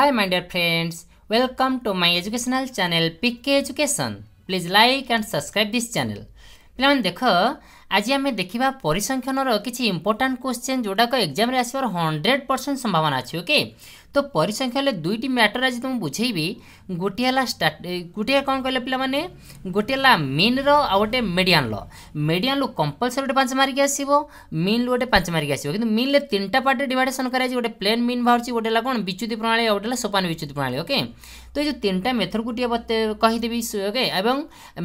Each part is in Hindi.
Hi my dear friends, welcome to my educational channel PK Education. Please like and subscribe this channel. ପିଲାମାନେ ଦେଖ ଆଜି ଆମେ ଦେଖିବା ପରିସଂଖ୍ୟାନର କିଛି ଇମ୍ପୋର୍ଟାଣ୍ଟ କ୍ୱେଶ୍ଚିନ୍ ଯେଉଁଟାକ ଏକ୍ଜାମ୍ରେ ଆସିବାର ହଣ୍ଡ୍ରେଡ଼ ପରସେଣ୍ଟ ସମ୍ଭାବନା ଅଛି ଓକେ তো ପରିସଂଖ୍ୟା ହେଲେ ଦୁଇଟି ମ୍ୟାଟର ଆଜି ତୁମକୁ ବୁଝେଇବି ଗୋଟିଏ ହେଲା ଗୋଟିଏ କ'ଣ କହିଲେ ପିଲାମାନେ ଗୋଟିଏ ହେଲା ମିନ୍ର ଆଉ ଗୋଟେ ମିଡ଼ିଆନ୍ର ମିଡ଼ିଆନ୍ରୁ କମ୍ପଲସରି ଗୋଟେ ପାଞ୍ଚ ମାରିକି ଆସିବ ମିନ୍ରୁ ଗୋଟେ ପାଞ୍ଚ ମାରିକି ଆସିବ କିନ୍ତୁ ମିନ୍ରେ ତିନିଟା ପାର୍ଟରେ ଡିଭାଇଡେସନ୍ କରାଯାଇଛି ଗୋଟେ ପ୍ଲେନ୍ ମିନ୍ ବାହାରୁଛି ଗୋଟେ ହେଲା କ'ଣ ବିଚ୍ୟୁତି ପ୍ରଣାଳୀ ଆଉ ଗୋଟେ ହେଲା ସୋପାନ ବିଚ୍ୟୁତି ପ୍ରଣାଳୀ ଓକେ ତ ଏଇ ଯେଉଁ ତିନିଟା ମେଥଡ଼କୁ ଟିକେ କହିଦେବି ଓକେ ଏବଂ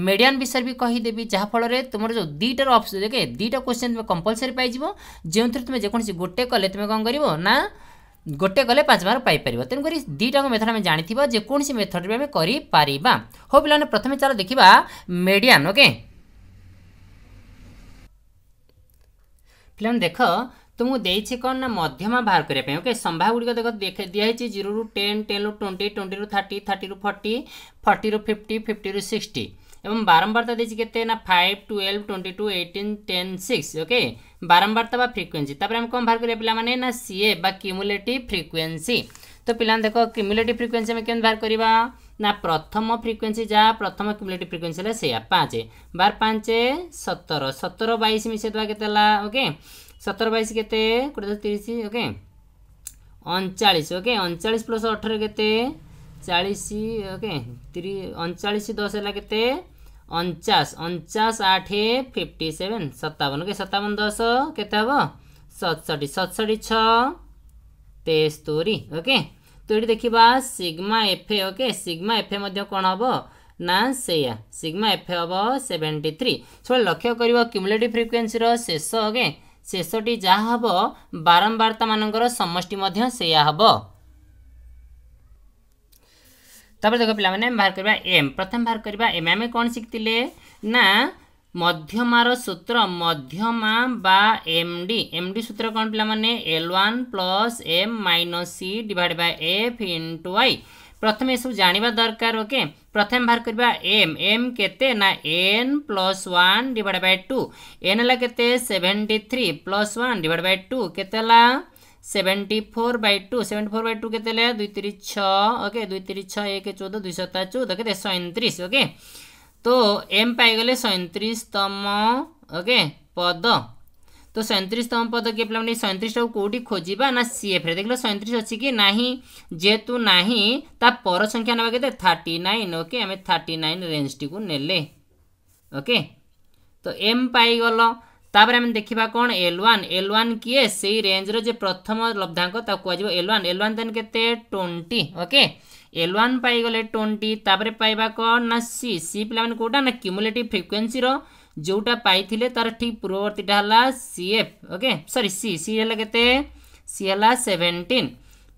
ମିଡ଼ିଆନ୍ ବିଷୟରେ ବି କହିଦେବି ଯାହାଫଳରେ ତୁମର ଯେଉଁ ଦୁଇଟାର ଅପସନ୍ ଓକେ ଦୁଇଟା କୋଶ୍ଚିନ୍ ତୁମେ କମ୍ପଲସରି ପାଇଯିବ ଯେଉଁଥିରେ ତୁମେ ଯେକୌଣସି ଗୋଟେ କଲେ ତୁମେ କ'ଣ କରିବ ନା ଗୋଟେ ଗଲେ ପାଞ୍ଚ ମାର୍କ ପାଇପାରିବ ତେଣୁକରି ଦୁଇଟାଙ୍କ ମେଥଡ଼ ଆମେ ଜାଣିଥିବା ଯେକୌଣସି ମେଥଡ଼ରେ ବି ଆମେ କରିପାରିବା ହଉ ପିଲାମାନେ ପ୍ରଥମେ ଚାଲ ଦେଖିବା ମିଡ଼ିଆନ୍ ଓକେ ପିଲାମାନେ ଦେଖ तुमको दे कौन ना मध्यमा बाहर करने ओके संभाग गुड़िक देख देख दिखाई जीरो रु टेन टेन रु ट्वेंटी ट्वेंटी रु थर्टी थर्टी रु फर्टी फर्टी रु फिफ्टी फिफ्टी रु सिक्सटी एवं बारंबारता देखिए के five twelve twenty two eighteen ten six okay बारंबारता बा फ्रिक्वेन्सी आम कौन बाहर करिया पे ना सीए बा क्यूमुलेट फ्रिक्वेन्सी तो पिला देख क्यूमुलेट फ्रिक्वेन्सी आम केन बाहर करवा ना प्रथम फ्रिक्वेन्सी जहाँ प्रथम क्यूमुलेट फ्रिक्वेन्सी है से पाँच बार पाँच सतर सतर बैश मिसेदवा के ओके सतर बैश के कोड़े तीस ओके अड़चाश ଓକେ ଅଣଚାଳିଶ ପ୍ଲସ୍ ଅଠର କେତେ ଚାଳିଶ ଓକେ ତିରି ଅଣଚାଳିଶ ଦଶ ହେଲା ଅଣଚାଶ ଅଣଚାଶ ଆଠ ଫିଫ୍ଟି ସେଭେନ ସତାବନ କି ସତାବନ ଦଶ କେତେ ହେବ ସତଷଠି ସତଷଠି ଛଅ ତେସ୍ତୋରୀ ଓକେ ତ ଏଇଠି ଦେଖିବା sigma F okay sigma F ମଧ୍ୟ କ'ଣ ହେବ ନା ସେଇଆ ସିଗ୍ମା ଏଫେ ହେବ ସେଭେଣ୍ଟି ଥ୍ରୀ ସେ ଲକ୍ଷ୍ୟ କରିବ କ୍ୟୁମୁଲେଟିଭ୍ ଫ୍ରିକ୍ୱେନ୍ସିର ଶେଷ ଓକେ ଶେଷଟି ଯାହା ହେବ ବାରମ୍ବାରତାମାନଙ୍କର ସମଷ୍ଟି ମଧ୍ୟ ସେଇଆ ହେବ ତାପରେ ଦେଖ ପିଲାମାନେ ବାହାର କରିବା ଏମ୍ ପ୍ରଥମେ ବାହାର କରିବା ଏମ୍ ଆମେ କ'ଣ ଶିଖିଥିଲେ ନା ମଧ୍ୟମାର ସୂତ୍ର ମଧ୍ୟମା ବା ଏମ୍ ଡି ଏମ୍ ଡି ସୂତ୍ର କ'ଣ ପିଲାମାନେ L one plus M minus C divide by F into Y ପ୍ରଥମେ ଏସବୁ ଜାଣିବା ଦରକାର ଓକେ ପ୍ରଥମେ ବାହାର କରିବା ଏମ୍ ଏମ୍ କେତେ ନା N plus one divide by two N ହେଲା କେତେ seventy three plus one divide by two କେତେ ହେଲା seventy four by two seventy four by two के दुई तीरी छके दुई तीरी छ एक चौदह दुई सत्ता चौदह के सैंतीस ओके तो एम पाइगले सैंतीसतम ओके पद तो सैंतीसतम पद किए पे सैंतीसटा कौटी खोजा ना सीएफ्रे देख लो सैंतीस अच्छी कि ना जेहेतु ना पर संख्या ना के थर्टी नाइन ओके आम थर्टी नाइन रेंज टी को नेले ओके तो एम पाईगल ତାପରେ ଆମେ ଦେଖିବା କ'ଣ ଏଲ୍ ୱାନ୍ ଏଲ୍ ୱାନ୍ କିଏ ସେଇ ରେଞ୍ଜର ଯେ ପ୍ରଥମ ଲବ୍ଧାଙ୍କ ତାକୁ କୁହାଯିବ L one L one then କେତେ ଟ୍ୱେଣ୍ଟି ଓକେ ଏଲ୍ ୱାନ୍ ପାଇଗଲେ ଟ୍ୱେଣ୍ଟି ତାପରେ ପାଇବା କ'ଣ ନା ସି ସି ପିଲାମାନେ କେଉଁଟା ନା କ୍ୟୁମୁଲେଟିଭ୍ ଫ୍ରିକ୍ୱେନ୍ସିର ଯେଉଁଟା ପାଇଥିଲେ ତା'ର ଠିକ୍ ପୂର୍ବବର୍ତ୍ତୀଟା ହେଲା C F okay sorry C C ହେଲା କେତେ ସି ହେଲା ସେଭେଣ୍ଟିନ୍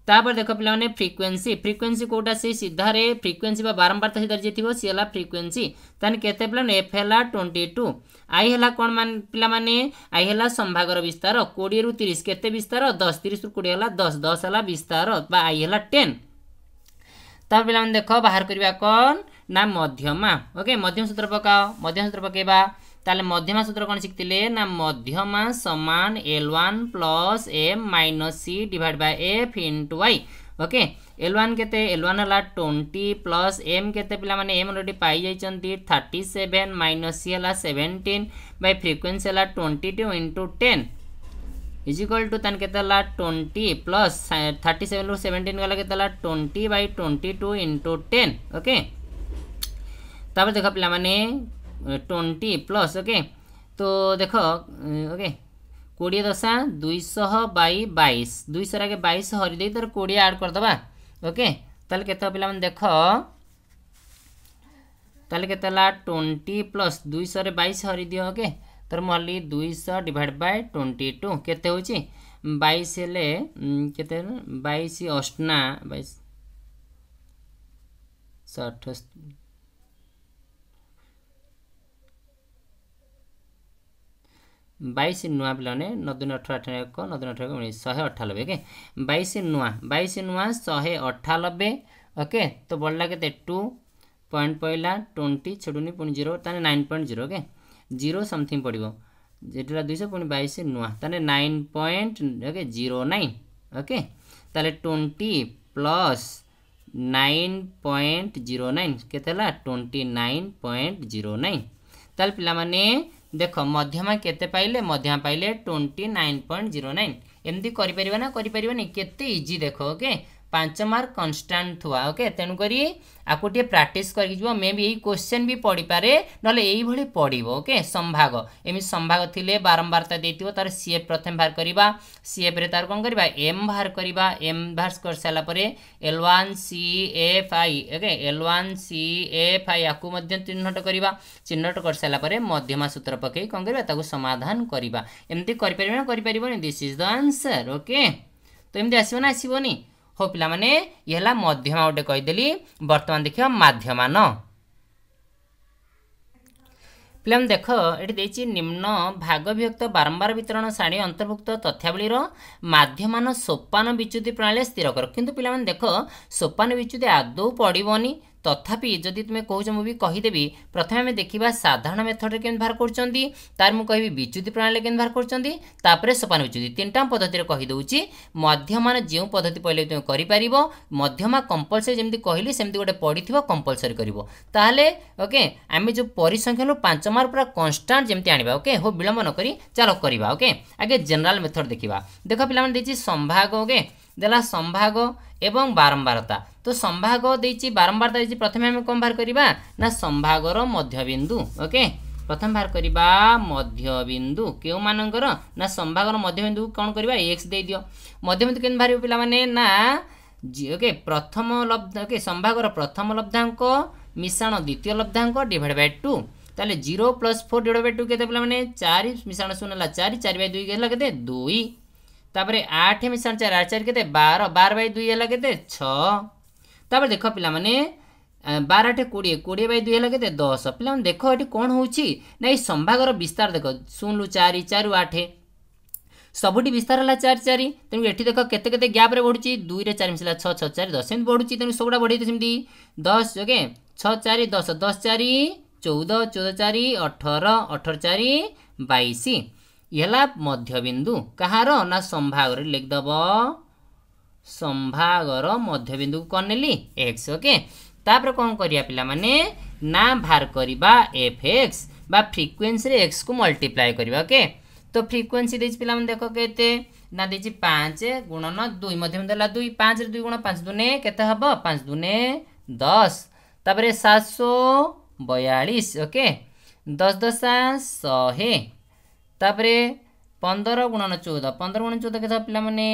ତାପରେ ଦେଖ ପିଲାମାନେ ଫ୍ରିକ୍ୱେନ୍ସି ଫ୍ରିକ୍ୱେନ୍ସି କେଉଁଟା ସେଇ ସିଧାରେ ଫ୍ରିକ୍ୱେନ୍ସି ବା ବାରମ୍ବାର ତ ସିଧାରେ ଯିଏ ଥିବ ସିଏ ହେଲା ଫ୍ରିକ୍ୱେନ୍ସି ତାହେଲେ କେତେ ପିଲାମାନେ ଏଫ୍ ହେଲା ଟ୍ୱେଣ୍ଟି ଟୁ ଆଇ ହେଲା କ'ଣ ପିଲାମାନେ ଆଇ ହେଲା ସମ୍ଭାଗର ବିସ୍ତାର କୋଡ଼ିଏରୁ ତିରିଶ କେତେ ବିସ୍ତାର ଦଶ ତିରିଶରୁ କୋଡ଼ିଏ ହେଲା ଦଶ ଦଶ ହେଲା ବିସ୍ତାର ବା ଆଇ ହେଲା ଟେନ୍ ତାପରେ ପିଲାମାନେ ଦେଖ ବାହାର କରିବା କ'ଣ ନା ମଧ୍ୟମା ଓକେ ମଧ୍ୟମ ସୂତ୍ର ପକାଅ ମଧ୍ୟମ ସୂତ୍ର ପକାଇବା তাহলে মধ্যমা সূত্র কোণ শিখলে না মধ্যমা সমান L one plus M minus C divide by F into Y okay L one কেতে এল ওয়ান হল টোয়েন্টি প্লস এম কেতে পিলা মানে এম অলরেডি পাই যাই থার্টি সেভেন মাইনস সি হল সেভেন্টিন বাই ফ্রিকুয়েন্সি হল twenty two into ten is equal to तन के ट्वेंटी प्लस थर्टी सेवेन रु सेवेन्टीन गला के twenty by twenty two into ten okay देख पे ट्वेंटी प्लस ओके तो देख ओके कोड़े दशा दुईश बै बैस दुई शहर आगे बैस हरीदे तर कोड़े आड करदे ओके ताल के पे देख ताल के ट्वेंटी प्लस दुई शहर बैश हरीदि ओके तर मल्ल दुईश डिवाइड बै ट्वेंटी टू के बैस हेले के बैश अष्टा बैश বাইশ নূয়া পিলানে নদুন অঠর আঠান এক নদুন অঠর উনিশ শহে অঠানব্বই ওকে বাইশ নূয়া বাইশ নূয়া শহে অঠানব্বই ওকে তো বললা কেতে টু পয়েন্ট পড়া টোয়েন্টি ছুটুনি পুঁ জিরো তাহলে nine point zero okay zero something পড়ব যেটা দুইশ পুঁ বাইশ নূয়া তাহলে nine point okay zero nine okay তাহলে twenty plus nine point zero nine কেতে হল twenty nine point zero nine তাহলে পিলামানে ଦେଖ ମଧ୍ୟମା କେତେ ପାଇଲେ ମଧ୍ୟମା ପାଇଲେ twenty nine point zero nine ଏମିତି କରିପାରିବା ନା କରିପାରିବାନି କେତେ ଇଜି ଦେଖ ଓକେ ପାଞ୍ଚ ମାର୍କ କନଷ୍ଟାଣ୍ଟ ଥୁଆ ଓକେ ତେଣୁକରି ଆକୁ ଟିକେ ପ୍ରାକ୍ଟିସ୍ କରିକି ଯିବ ମେ ବି ଏଇ କୋଶ୍ଚେନ୍ ବି ପଡ଼ିପାରେ ନହେଲେ ଏଇଭଳି ପଡ଼ିବ ଓକେ ସମ୍ଭାଗ ଏମିତି ସମ୍ଭାଗ ଥିଲେ ବାରମ୍ବାରତା ଦେଇଥିବ ତା'ର ସିଏଫ୍ ପ୍ରଥମେ ବାହାର କରିବା ସିଏଫ୍ରେ ତା'ର କ'ଣ କରିବା ଏମ୍ ବାହାର କରିବା ଏମ୍ ବାହାର କରିସାରିଲା ପରେ L one C F I okay L one C F I ଆକୁ ମଧ୍ୟ ଚିହ୍ନଟ କରିବା ଚିହ୍ନଟ କରିସାରିଲା ପରେ ମଧ୍ୟମା ସୂତ୍ର ପକାଇ କ'ଣ କରିବା ତାକୁ ସମାଧାନ କରିବା ଏମିତି କରିପାରିବ ନା କରିପାରିବନି this is the answer okay ତ ଏମିତି ଆସିବ ନା ଆସିବନି ହଉ ପିଲାମାନେ ଇଏ ହେଲା ମଧ୍ୟମା ଗୋଟେ କହିଦେଲି ବର୍ତ୍ତମାନ ଦେଖିବ ମାଧ୍ୟମାନ ପିଲାମାନେ ଦେଖ ଏଠି ଦେଇଛି ନିମ୍ନ ଭାଗବିଭକ୍ତ ବାରମ୍ବାର ବିତରଣ ଶ୍ରେଣୀ ଅନ୍ତର୍ଭୁକ୍ତ ତଥ୍ୟାବଳୀର ମାଧ୍ୟମାନ ସୋପାନ ବିଚ୍ୟୁତି ପ୍ରଣାଳୀ ସ୍ଥିର କର କିନ୍ତୁ ପିଲାମାନେ ଦେଖ ସୋପାନ ବିଚ୍ୟୁତି ଆଦୌ ପଡ଼ିବନି তথাপি যদি তুমি কৌছ মু কহিদেবি প্রথমে আমি দেখিবা সাধারণ মেথডরে কেমন বাহার করছেন তার মু কহিবি বিচ্যুতি প্রণালী কেমন বাহার করছেন তাপরে সোপান বিচ্যুতি তিনটা পদ্ধতিরে কহিদেউছি মধ্যমান যে পদ্ধতি পড়লে তুমি করিপারিব মধ্যমা কম্পলসরি যেমনি কহিলি সেমতি গোটে পড়িথিব কম্পলসরি করিব তাহলে ওকে আমি যে পরিসংখ্যান পাঁচ মার্ক পুরা কনস্টান্ট যেমনি আনিবা ওকে হো বিলম্ব নকরি চাল করিবা ওকে আগে জেনারেল মেথড দেখিবা দেখ পিলামানে দিয়েছি সম্ভাগ ওকে ଦେଲା ସମ୍ଭାଗ ଏବଂ ବାରମ୍ବାରତା ତ ସମ୍ଭାଗ ଦେଇଛି ବାରମ୍ବାରତା ଦେଇଛି ପ୍ରଥମେ ଆମେ କ'ଣ ବାହାର କରିବା ନା ସମ୍ଭାଗର ମଧ୍ୟବିନ୍ଦୁ ଓକେ ପ୍ରଥମେ ବାହାର କରିବା ମଧ୍ୟବିନ୍ଦୁ କେଉଁମାନଙ୍କର ନା ସମ୍ଭାଗର ମଧ୍ୟବିନ୍ଦୁକୁ କ'ଣ କରିବା ଏକ୍ସ ଦେଇଦିଅ ମଧ୍ୟବିନ୍ଦୁ କେମିତି ବାହାରିବ ପିଲାମାନେ ନା ଓକେ ପ୍ରଥମ ଲବ୍ଧ ଓକେ ସମ୍ଭାଗର ପ୍ରଥମ ଲବ୍ଧାଙ୍କ ମିଶାଣ ଦ୍ୱିତୀୟ ଲବ୍ଧାଙ୍କ ଡିଭାଇଡ଼ ବାଇ ଟୁ ତାହେଲେ zero plus four divide by two କେତେ ପିଲାମାନେ ଚାରି ମିଶାଣ ଶୂନ ହେଲା ଚାରି ଚାରି ବାଇ ଦୁଇ ହେଲା କେତେ ଦୁଇ ତାପରେ ଆଠ ମିଶାଣ ଚାରି ଆଠ ଚାରି କେତେ ବାର ବାର ବାଇ ଦୁଇ ହେଲା କେତେ ଛଅ ତାପରେ ଦେଖ ପିଲାମାନେ ବାର ଆଠ କୋଡ଼ିଏ କୋଡ଼ିଏ ବାଇ ଦୁଇ ହେଲା କେତେ ଦଶ ପିଲାମାନେ ଦେଖ ଏଠି କ'ଣ ହେଉଛି ନା ଏଇ ସମ୍ଭାଗର ବିସ୍ତାର ଦେଖ ଶୂନରୁ ଚାରି ଚାରୁ ଆଠ ସବୁଠି ବିସ୍ତାର ହେଲା ଚାରି ଚାରି ତେଣୁ ଏଠି ଦେଖ କେତେ କେତେ ଗ୍ୟାପ୍ରେ ବଢ଼ୁଛି ଦୁଇରେ ଚାରି ମିଶିଲା ଛଅ ଛଅ ଚାରି ଦଶ ଏମିତି ବଢ଼ୁଛି ତେଣୁ ସବୁଗୁଡ଼ା ବଢ଼େଇଛି ସେମିତି ଦଶ ଯୋଗେ ଛଅ ଚାରି ଦଶ ଦଶ ଚାରି ଚଉଦ ଚଉଦ ଚାରି ଅଠର ଅଠର ଚାରି ବାଇଶ यला मध्यबिन्दु कहाँ र ना सम्भागर लेख्दब सम्भागर मध्यबिन्दु कनेली एक्स ओके तापर कोन करिया पिला माने ना भार करबा एफ एक्स बा फ्रिक्वेन्सी रे एक्स को मल्टिप्लाई करबा ओके तो फ्रिक्वेन्सी दिस पिला मन देखो केते ना दिजी 5 गुणन 2 मध्यबिन्दु ला 2 5 रे 2 गुणन 5 दुने केते हब 5 दुने 10 तापर 742 ओके 10 10 100 ତାପରେ ପନ୍ଦର ଗୁଣନ ଚଉଦ ପନ୍ଦର ଗୁଣ ଚଉଦ କେତେ ପିଲାମାନେ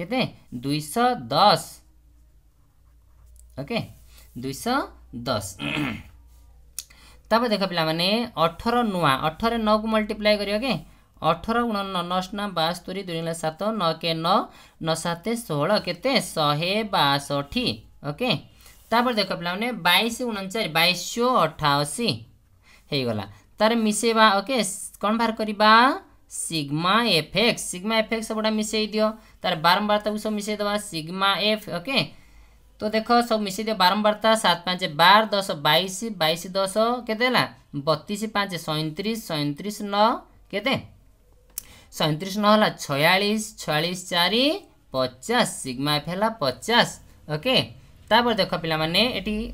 କେତେ ଦୁଇଶହ ଦଶ ଓକେ ଦୁଇଶହ ଦଶ ତାପରେ ଦେଖ ପିଲାମାନେ ଅଠର ନୂଆ ଅଠର ନଅକୁ ମଲ୍ଟିପ୍ଲାଏ କରିବ ଓକେ ଅଠର ଗୁଣ ନଅ ନଅଶନା ବାସ୍ତୋରି ଦୁଇ ହେଲା ସାତ ନଅ କେ ନଅ ନଅ ସାତ ଷୋହଳ କେତେ ଶହେ ବାଷଠି ଓକେ ତାପରେ ଦେଖ ପିଲାମାନେ ବାଇଶ ଉଣଚାଶ ବାଇଶ ଅଠାଅଶୀ ହେଇଗଲା ତାର ମିଶାଇବା ଓକେ କ'ଣ ବାହାର କରିବା sigma F X sigma F X ସବୁଟା ମିଶାଇ ଦିଅ ତାର ବାରମ୍ବାର ତାକୁ ସବୁ ମିଶାଇ ଦେବା ସିଗ୍ମା ଏଫ୍ ଓକେ তো দেখো সব মিশিয়ে দিও বারম্বারতা সাত পাঁচ বার দশ বাইশ বাইশ দশ কেতে হল বতিশ পাঁচ সৈত্রিশ সৈত্রিশ ন কেতে সৈত্রিশ ন হল ছয়াশ ছয়াশ চারি পচাশ সিগমা এফ হল পচাশ ওকে तापर देख पाने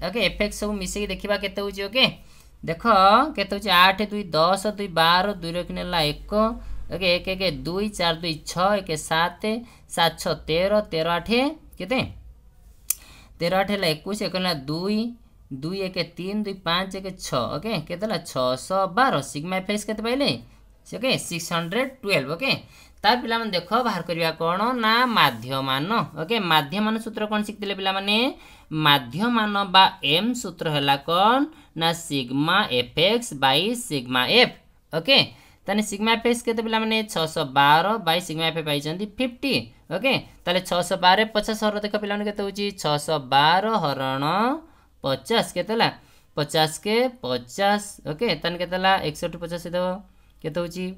ओके एफेक्ट सब मिसक देखा केत होके देख के आठ दुई दस दुई बार दुई रखने एक दुई चार दुई छे सात सात छः तेर तेर आठ के तेर आठ है एक एक दुई दुई एक तीन दुई पाँच एक छके के छः बार सिग्मा एफेक्स के okay six hundred twelve okay तार पिला देख बाहर करवा कौन ना माध्यमान ओके माध्यमान सूत्र कौन सीखते पाने माध्यमान एम सूत्र है कौन ना sigma F X sigma F okay तेने सिग्मा एफ एक्स के पाला छः बार by sigma F I fifty okay ताले छः बार पचास हर देख पे के छः बार हरण पचास के पचास के पचास ओके तेने के एकसठ पचास देव के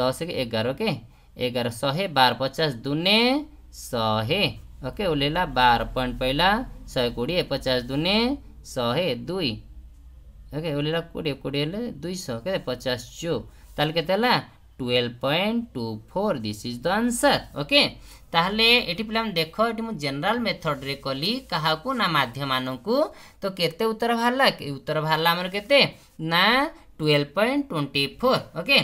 दस के एगार के एघार सय बार पचास दुने सय ओके उल्लेला बार पॉइंट पहिला सय कोडिए पचास दुने सय दुई ओके उल्लेला कोडिए कोडिए दुई सौ के पचास चो ताल के तेला twelve point two four this is the answer okay তাহলে এটি পিলা দেখ এটি মু জেনারেল মেথডরে কলি কাহাকু না মাধ্যমানকু তো কেতে উত্তর বাহারা উত্তর বাহারা আমার কেতে না twelve point twenty four okay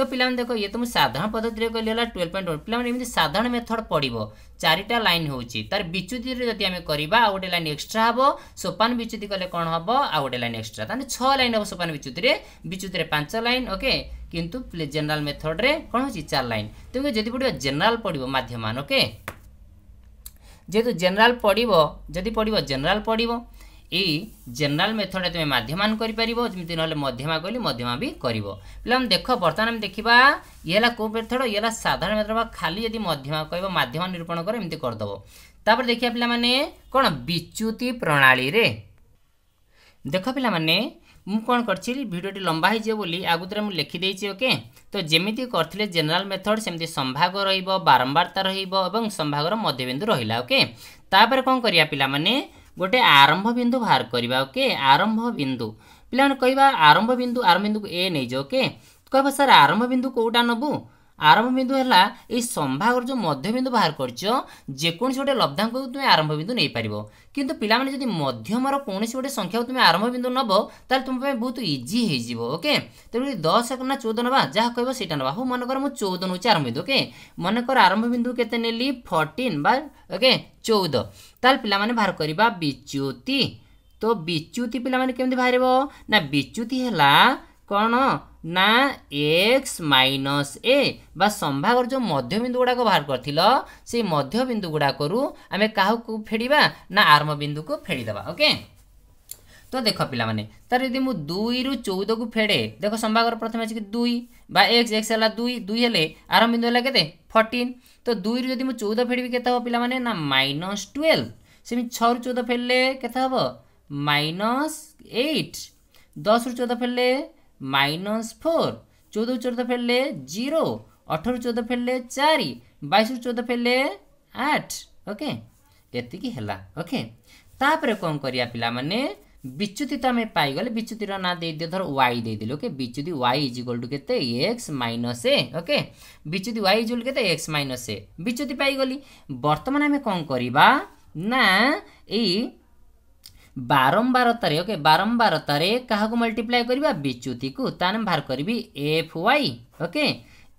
तो पिलाମାନେ ଦେଖ ଇଏ ତୁମେ ସାଧାରଣ ପଦ୍ଧତିରେ କହିଲେ ହେଲା ଟୁଏଲ୍ଭ ପଏଣ୍ଟ ୱାନ୍ ପିଲାମାନେ ଏମିତି ସାଧାରଣ ମେଥଡ଼ ପଡ଼ିବ ଚାରିଟା ଲାଇନ୍ ହେଉଛି ତାର ବିଚ୍ୟୁତିରେ ଯଦି ଆମେ କରିବା ଆଉ ଗୋଟେ ଲାଇନ୍ ଏକ୍ସଟ୍ରା ହେବ ସୋପାନ ବିଚ୍ୟୁତି କଲେ କ'ଣ ହେବ ଆଉ ଗୋଟେ ଲାଇନ୍ ଏକ୍ସଟ୍ରା ତାହେଲେ ଛଅ ଲାଇନ୍ ହେବ ସୋପାନ ବିଚ୍ୟୁତିରେ ବିଚ୍ୟୁତିରେ ପାଞ୍ଚ ଲାଇନ୍ ଓକେ କିନ୍ତୁ ଜେନେରାଲ ମେଥଡ଼ରେ କ'ଣ ହେଉଛି ଚାରି ଲାଇନ୍ ତେଣୁ ଯଦି ପଡ଼ିବ ଜେନେରାଲ ପଡ଼ିବ ମାଧ୍ୟମାନ ଓକେ ଯେହେତୁ ଜେନେରାଲ ପଡ଼ିବ ଯଦି ପଡ଼ିବ ଜେନେରାଲ ପଡ଼ିବ ଏଇ ଜେନେରାଲ ମେଥଡ଼ରେ ତୁମେ ମାଧ୍ୟମାନ କରିପାରିବ ଯେମିତି ନହେଲେ ମଧ୍ୟମା କହିଲେ ମଧ୍ୟମା ବି କରିବ ପିଲାମାନେ ଦେଖ ବର୍ତ୍ତମାନ ଆମେ ଦେଖିବା ଇଏ ହେଲା କେଉଁ ମେଥଡ଼ ଇଏ ହେଲା ସାଧାରଣ ମେଥଡ଼ ବା ଖାଲି ଯଦି ମଧ୍ୟମା କହିବ ମାଧ୍ୟମା ନିରୂପଣ କର ଏମିତି କରିଦେବ ତାପରେ ଦେଖିବା ପିଲାମାନେ କ'ଣ ବିଚ୍ୟୁତି ପ୍ରଣାଳୀରେ ଦେଖ ପିଲାମାନେ ମୁଁ କ'ଣ କରିଛି ଭିଡ଼ିଓଟି ଲମ୍ବା ହେଇଯିବ ବୋଲି ଆଗତୁରା ମୁଁ ଲେଖିଦେଇଛି ଓକେ ତ ଯେମିତି କରିଥିଲେ ଜେନେରାଲ ମେଥଡ଼ ସେମିତି ସମ୍ଭାଗ ରହିବ ବାରମ୍ବାରତା ରହିବ ଏବଂ ସମ୍ଭାଗର ମଧ୍ୟବିନ୍ଦୁ ରହିଲା ଓକେ ତାପରେ କ'ଣ କରିବା ପିଲାମାନେ ଗୋଟେ ଆରମ୍ଭ ବିନ୍ଦୁ ବାହାର କରିବା ଓକେ ଆରମ୍ଭ ବିନ୍ଦୁ ପିଲାମାନେ କହିବା ଆରମ୍ଭ ବିନ୍ଦୁ ଆରମ୍ଭ ବିନ୍ଦୁକୁ ଏ ନେଇଯାଅ ଓକେ କହିବ ସାର୍ ଆରମ୍ଭ ବିନ୍ଦୁ କେଉଁଟା ନେବୁ ଆରମ୍ଭ ବିନ୍ଦୁ ହେଲା ଏଇ ସମ୍ଭାଗର ଯେଉଁ ମଧ୍ୟ ବିନ୍ଦୁ ବାହାର କରିଛ ଯେକୌଣସି ଗୋଟେ ଲବ୍ଧାଙ୍କକୁ ତୁମେ ଆରମ୍ଭ ବିନ୍ଦୁ ନେଇପାରିବ କିନ୍ତୁ ପିଲାମାନେ ଯଦି ମଧ୍ୟମର କୌଣସି ଗୋଟେ ସଂଖ୍ୟାକୁ ତୁମେ ଆରମ୍ଭ ବିନ୍ଦୁ ନେବ ତାହେଲେ ତୁମ ପାଇଁ ବହୁତ ଇଜି ହେଇଯିବ ଓକେ ତେଣୁ ଦଶ ନା ଚଉଦ ନେବା ଯାହା କହିବ ସେଇଟା ନେବା ହଉ ମନେକର ମୁଁ ଚଉଦ ନେଉଛି ଆରମ୍ଭ ବିନ୍ଦୁ ଓକେ ମନେକର ଆରମ୍ଭ ବିନ୍ଦୁ କେତେ ନେଲି ଫର୍ଟିନ୍ ବା ଓକେ ଚଉଦ ତାହେଲେ ପିଲାମାନେ ବାହାର କରିବା ବିଚ୍ୟୁତି ତ ବିଚ୍ୟୁତି ପିଲାମାନେ କେମିତି ବାହାରିବ ନା ବିଚ୍ୟୁତି ହେଲା କ'ଣ ना एक्स माइनस ए बा ସମ୍ଭାଗର ଯେଉଁ ମଧ୍ୟବିନ୍ଦୁ ଗୁଡ଼ାକ ବାହାର କରିଥିଲ ସେଇ ମଧ୍ୟବିନ୍ଦୁ ଗୁଡ଼ାକରୁ ଆମେ କାହାକୁ ଫେଡ଼ିବା ନା ଆରମ୍ଭ ବିନ୍ଦୁକୁ ଫେଡ଼ିଦେବା ଓକେ ତ ଦେଖ ପିଲାମାନେ ତାର ଯଦି ମୁଁ ଦୁଇରୁ ଚଉଦକୁ ଫେଡ଼େ ଦେଖ ସମ୍ଭାଗର ପ୍ରଥମେ ଅଛି କି ଦୁଇ বা এক্স এক্স হল দুই দুই হলে আরম্ভ বিন্দু হল কেতে ফর্টিন তো দুইরু যদি মু চৌদ ফেড়বি কেতে হব পিলা মানে না মাইনস টুয়েলভ সেমি ছরু চৌদ ফেললে কেতে হব মাইনস এইট দশরু চৌদ ফেললে মাইনস ফোর চৌদ্দ চৌদ্দ ফেললে জিরো ଅଠର ଚଉଦ ଫେରିଲେ ଚାରି ବାଇଶରୁ ଚଉଦ ଫେରିଲେ ଆଠ ଓକେ ଏତିକି ହେଲା ଓକେ ତାପରେ କ'ଣ କରିବା ପିଲାମାନେ ବିଚ୍ୟୁତି ତ ଆମେ ପାଇଗଲେ ବିଚ୍ୟୁତିର ନାଁ ଦେଇଦିଅ ଧର ୱାଇ ଦେଇଦେଲେ ଓକେ ବିଚ୍ୟୁତି ୱାଇ ଇଜିକଲ୍ ଟୁ କେତେ ଏକ୍ସ ମାଇନସ୍ ଏ ଓକେ ବିଚ୍ୟୁତି ୱାଇ ଇଜିକଲ୍ କେତେ ଏକ୍ସ ମାଇନସ୍ ଏ ବିଚ୍ୟୁତି ପାଇଗଲି ବର୍ତ୍ତମାନ ଆମେ କ'ଣ କରିବା ନା ଏଇ ବାରମ୍ବାରତାରେ ଓକେ ବାରମ୍ବାରତାରେ କାହାକୁ ମଲ୍ଟିପ୍ଲାଏ କରିବା ବିଚ୍ୟୁତିକୁ ତାହେଲେ ଆମେ ବାହାର କରିବି F Y okay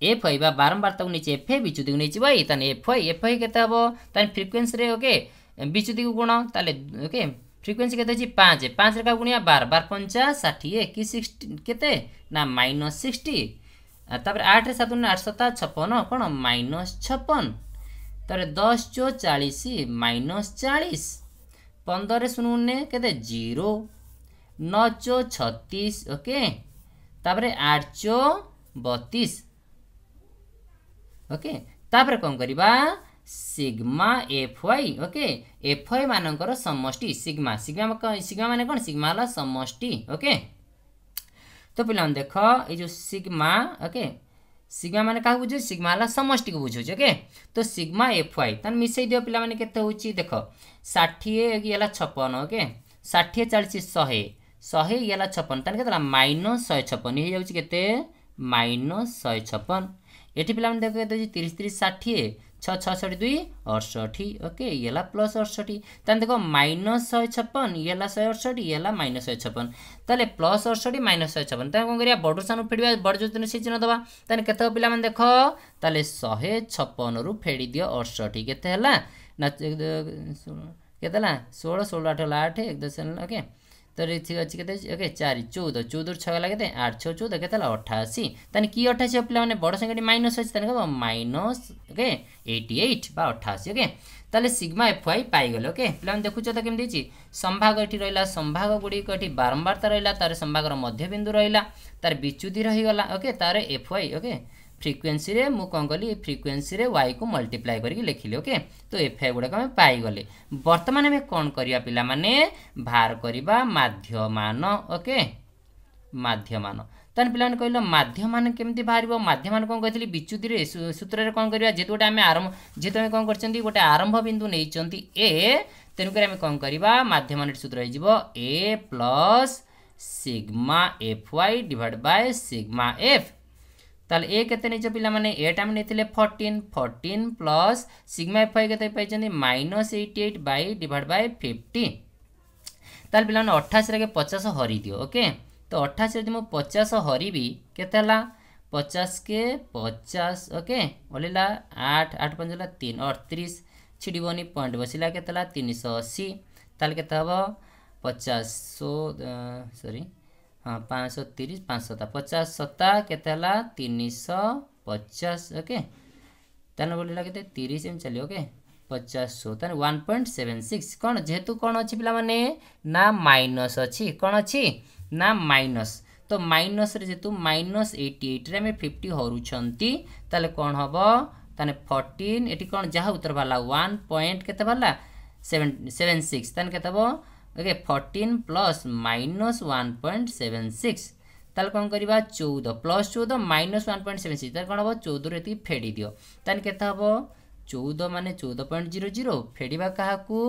F Y ବା ବାରମ୍ବାରତାକୁ ନେଇଛି ଏଫ୍ ଆଇ ବିଚ୍ୟୁତିକୁ ନେଇଛି ୱାଇ ତାହେଲେ ଏଫ୍ ୱାଇ ଏଫ୍ ଆଇ କେତେ ହେବ ତାହେଲେ ଫ୍ରିକ୍ୱେନ୍ସିରେ ଓକେ ବିଚ୍ୟୁତିକୁ ଗୁଣ ତାହେଲେ ଓକେ ଫ୍ରିକ୍ୱେନ୍ସି କେତେ ଅଛି ପାଞ୍ଚ ପାଞ୍ଚରେ କାହାକୁ ଗୁଣିବା ବାର ବାର ପଞ୍ଚାଶ ଷାଠିଏ କି ସିକ୍ସଟି କେତେ ନା ମାଇନସ୍ ସିକ୍ସଟି ତାପରେ ଆଠରେ ସାତ ଆଠଶହ ଛପନ କ'ଣ ମାଇନସ୍ ଛପନ ତାପରେ ଦଶ ଚଉ ଚାଳିଶ ମାଇନସ୍ ଚାଳିଶ ପନ୍ଦର ଶୂନରେ କେତେ ଜିରୋ ନଚ ଛତିଶ ଓକେ ତାପରେ ଆଠଚ ବତିଶ ଓକେ ତାପରେ କ'ଣ କରିବା sigma F Y okay F Y ମାନଙ୍କର ସମଷ୍ଟି ସିଗ୍ମା ସିଗ୍ମା ସିଗ୍ମା ମାନେ କ'ଣ ସିଗ୍ମା ହେଲା ସମଷ୍ଟି ଓକେ ତ ପିଲାମାନେ ଦେଖ ଏଇ ଯେଉଁ ସିଗ୍ମା ଓକେ सिग्मा म कहाँ बुझ सिग्मा होला समष्टिको बुझाउँछ ओके तो सिग्मा एफ वाइ त मिसै दियो पिया देख ठिक छपन ओके षठी चाहिँ शहे शहेला छपन तहे छपन है जाऊँ केत मिनन शपन एट पहिला तिस तिस षठी छ छठी दुई अडसठी ओके यसलाई प्लस अडसठी त्यहाँदेखि देखो माइनस शहे छप्पन यसलाई शहे अडसठी यसलाई माइनस शहे छप्पन ତାହେଲେ ପ୍ଲସ୍ ଅଠଷଠି ମାଇନସ୍ ଶହେ ଛପନ ତାହେଲେ କ'ଣ କରିବା ବଡ଼ୁ ସାନୁ ଫେଡ଼ିବା ବଡ଼ ଯୋଜନା ସେ ଚିହ୍ନ ଦେବା ତାହେଲେ କେତେ ପିଲାମାନେ ଦେଖ ତାହେଲେ ଶହେ ଛପନରୁ ଫେଡ଼ି ଦିଅ ଅଠଷଠି କେତେ ହେଲା ନା କେତେ ହେଲା ଷୋହଳ ଷୋହଳ ଆଠ ହେଲା ଆଠ ଏକ ଦଶ ହେଲା ଓକେ तर अच्छी कहते ओके चार चौदह चौदह छः गला कहते आठ छः चौदह कहते अठाशी तेने कि अठाशी पे बड़ संख्या माइनस अच्छे तेने कह माइनस ओके एट्टी एट बा अठाशी ओके তাহলে সিগমা এফ ওয়াই পাইগলে ওকে পিলামানে দেখুছ তো কেমন হয়েছি সম্ভাগ এটি রহিলা সম্ভাগ গুড়িক এটি বারম্বারতা রহিলা তার সম্ভাগর মধ্যবিন্দু রহিলা তার বিচ্যুতি রহিগলা ওকে তার এফ ওয়াই ওকে फ्रिक्वेन्सी मुँ कली फ्रिक्वेन्सी वाई को मल्टीप्लाय करके लिखिली ओके तो एफ आई गुड़ाक आम पाईगले बर्तमान आम कौन करवा पाने बाहर करवा मध्यमान ओके मध्यमान ତାହେଲେ ପିଲାମାନେ କହିଲ ମାଧ୍ୟମାନ କେମିତି ବାହାରିବ ମାଧ୍ୟମାନ କ'ଣ କହିଥିଲି ବିଚ୍ୟୁତିରେ ସୂତ୍ରରେ କ'ଣ କରିବା ଯେହେତୁ ଗୋଟେ ଆମେ ଆରମ୍ଭ ଯେହେତୁ ଆମେ କ'ଣ କରିଛନ୍ତି ଗୋଟେ ଆରମ୍ଭ ବିନ୍ଦୁ ନେଇଛନ୍ତି ଏ ତେଣୁକରି ଆମେ କ'ଣ କରିବା ମାଧ୍ୟମାନ ସୂତ୍ର ହେଇଯିବ A plus sigma F Y divide by sigma F তাহলে এ কেতে নিজ পিলামানে এ টাইম নেইলে fourteen fourteen plus sigma F I কেতে পাইছেন minus eighty eight by divide by fifty তাহলে পিলামানে অঠাশরে পচাশ হরিদিও ওকে তো অঠাশ যদি মু পচাশ হরিবি কেতে হল পচাশ কে পচাশ ওকে ওলিলা আট আট পাঁচ হল তিন অড়তিশ छिड़बनी पॉइंट बसला के तीन शह अशी ताल के पचास सो सरी हाँ पाँच सौ तीस पाँच सत्ता पचास सत्ता केला तीन सौ पचास ओके तेन बोलला के तीस एम चलिए ओके पचास सौ तेन वन पॉइंट सेवेन सिक्स कौन जेहेतु कौन अच्छी पे ना माइनस अच्छी कौन अच्छी ना माइनस तो माइनस जेहेतु माइनस एट्टी एट्रे आम फिफ्टी हरुँच कौन हम ताने फोर्टीन ये कौन जहाँ उत्तर बाहर वन पॉइंट के सेवेन सिक्स तेन के okay fourteen plus minus one point seven six তাহলে কম করা চৌদ প্লস চৌদ minus one point seven six তাহলে কম হব চৌদর এটি ফেড়ি দিও তাহলে কেতে হব চৌদ মানে চৌদ পয়েন্ট জিরো জিরো ফেড়া কাহকু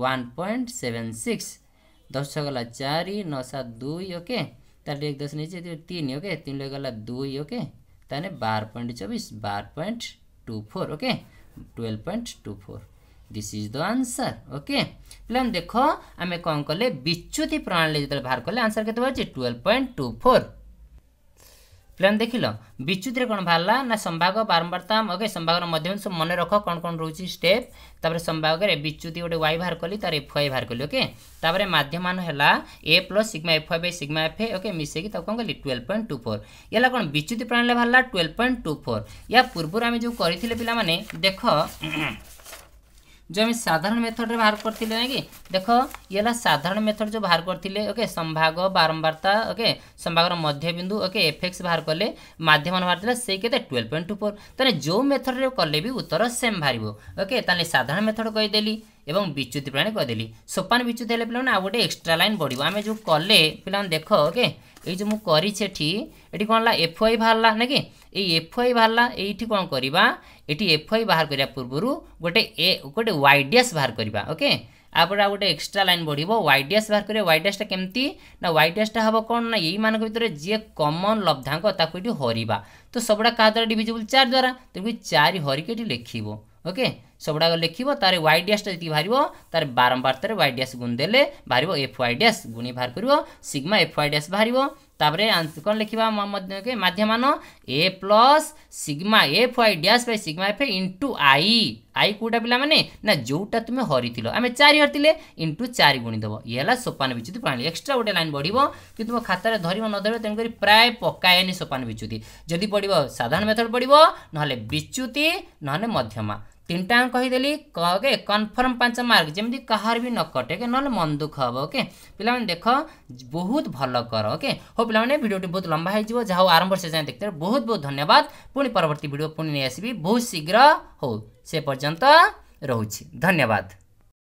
ওয়ান পয়েন্ট সেভেন সিক্স দশ গলা চারি নশা দুই ওকে তাহলে এক দশ নিচে তিন ওকে তিন গলা দুই ওকে তাহলে বারো পয়েন্ট চব্বিশ বারো point two four okay twelve point two four this is the answer okay पिलाने देख आम कौन कले विच्युति प्रणाली जो बाहर कले आंसर के बाहर ट्वेल्व पॉइंट टू फोर ପିଲାମାନେ ଦେଖିଲ ବିଚ୍ୟୁତିରେ କ'ଣ ବାହାରିଲା ନା ସମ୍ଭାଗ ବାରମ୍ବାରତା ଓକେ ସମ୍ଭାଗର ମଧ୍ୟମ ସବୁ ମନେ ରଖ କ'ଣ କ'ଣ ରହୁଛି ଷ୍ଟେପ୍ ତାପରେ ସମ୍ଭାଗରେ ବିଚ୍ୟୁତି ଗୋଟେ ୱାଇ ବାହାର କଲି ତାର ଏଫ୍ ଆଇ ବାହାର କଲି ଓକେ ତାପରେ ମାଧ୍ୟମାନ ହେଲା A plus sigma F I by sigma F I okay ମିଶେଇକି ତାକୁ କ'ଣ କଲି ଟୁଏଲ୍ଭ ପଏଣ୍ଟ ଟୁ ଫୋର୍ ହେଲା କ'ଣ ବିଚ୍ୟୁତି ପ୍ରଣାଳୀ ବାହାରିଲା ଟୁଏଲ୍ଭ ପଏଣ୍ଟ ଟୁ ଫୋର୍ ୟା ପୂର୍ବରୁ ଆମେ ଯେଉଁ କରିଥିଲେ ପିଲାମାନେ ଦେଖ जो आम साधारण मेथड रे बाहर करते ना कि देख ये साधारण मेथड जो बाहर करते ओके संभाग बारंबारता ओके संभागर मध्य ओके एफेक्स बाहर कले मध्यम बाहर से ट्वेल्व पॉइंट टू फोर तेल जो मेथड रे कले भी उत्तर सेम बाहर ओके साधारण मेथड कहीदेली এবং ବିଚ୍ୟୁତି ପ୍ରାଣୀ କରିଦେଲି ସୋପାନ ବିଚ୍ୟୁତି ହେଲେ ପିଲାମାନେ ଆଉ ଗୋଟେ ଏକ୍ସଟ୍ରା ଲାଇନ୍ ବଢ଼ିବ ଆମେ ଯେଉଁ କଲେ ପିଲାମାନେ ଦେଖ ଓକେ ଏଇ ଯେଉଁ ମୁଁ କରିଛି ଏଠି ଏଠି କ'ଣ ହେଲା ଏଫ୍ ଆଇ ବାହାରିଲା ନା କି ଏଇ ଏଫ୍ ଆଇ ବାହାରିଲା ଏଇଠି କ'ଣ କରିବା ଏଠି ଏଫ୍ ଆଇ ବାହାର କରିବା ପୂର୍ବରୁ ଗୋଟେ ଏ ଗୋଟେ ୱାଇଡିଆସ୍ ବାହାର କରିବା ଓକେ ତାପରେ ଆଉ ଗୋଟେ ଏକ୍ସଟ୍ରା ଲାଇନ୍ ବଢ଼ିବ ୱାଇଡିଆସ୍ ବାହାର କରିବା ୱାଇଡିଆସ୍ଟା କେମିତି ନା ୱାଇଡିଆସ୍ଟା ହେବ କ'ଣ ନା ଏଇମାନଙ୍କ ଭିତରେ ଯିଏ କମନ୍ ଲବ୍ଧାଙ୍କ ତାକୁ ଏଠି ହରିବା ତ ସବୁଟା କାହା ଦ୍ୱାରା ଡିଭିଜିବୁଲ୍ ଚାରି ଦ୍ୱାରା ତେଣୁ ଚାରି ହରିକି ଏଠି ଲେଖିବ ଓକେ ସବୁଗୁଡ଼ାକ ଲେଖିବ ତାର ୱାଇ ଡ୍ୟାସ୍ଟା ଯେତିକି ବାହାରିବ ତାର ବାରମ୍ବାର ତାର ୱାଇ ଡ୍ୟାସ୍ ଗୁଣିଦେଲେ ବାହାରିବ ଏଫ୍ ୱାଇ ଡ୍ୟାସ୍ ଗୁଣି ବାହାର କରିବ ସିଗ୍ମା ଏଫ୍ ୱାଇ ଡ୍ୟାସ୍ ବାହାରିବ ତାପରେ କ'ଣ ଲେଖିବା ମାଧ୍ୟମାନ A plus sigma F Y dash by sigma F into I I କେଉଁଟା ପିଲାମାନେ ନା ଯେଉଁଟା ତୁମେ ହରିଥିଲ ଆମେ ଚାରି ହରିଥିଲେ ଇଣ୍ଟୁ ଚାରି ଗୁଣିଦେବ ଇଏ ହେଲା ସୋପାନ ବିଚ୍ୟୁତି ପ୍ରଣାଳୀ ଏକ୍ସଟ୍ରା ଗୋଟେ ଲାଇନ୍ ବଢ଼ିବ କିନ୍ତୁ ମୋ ଖାତାରେ ଧରିବ ନ ଧରିବ ତେଣୁକରି ପ୍ରାୟ ପକାଏନି ସୋପାନ ବିଚ୍ୟୁତି ଯଦି ପଡ଼ିବ ସାଧାରଣ ମେଥଡ଼ ପଡ଼ିବ ନହେଲେ ବିଚ୍ୟୁତି ନହେଲେ ମଧ୍ୟମା তিনটা কহিদেলি ওকে কনফর্ম পাঁচ মার্ক যেমি কাহার বি নকটে ওকে নহলে মন দুঃখ হব ওকে পিলা দেখ বহুত ভাল কর ওকে হো পিলা ভিডিওটি বহুত লম্বা হয়ে যাব যা হোক আরম্ভ সে যায় দেখতে বহুত বহুত ধন্যবাদ পুঁ পরবর্তী ভিডিও পুঁ নিয়ে আসবি বহুত শীঘ্র হো সে পর্যন্ত রয়েছে ধন্যবাদ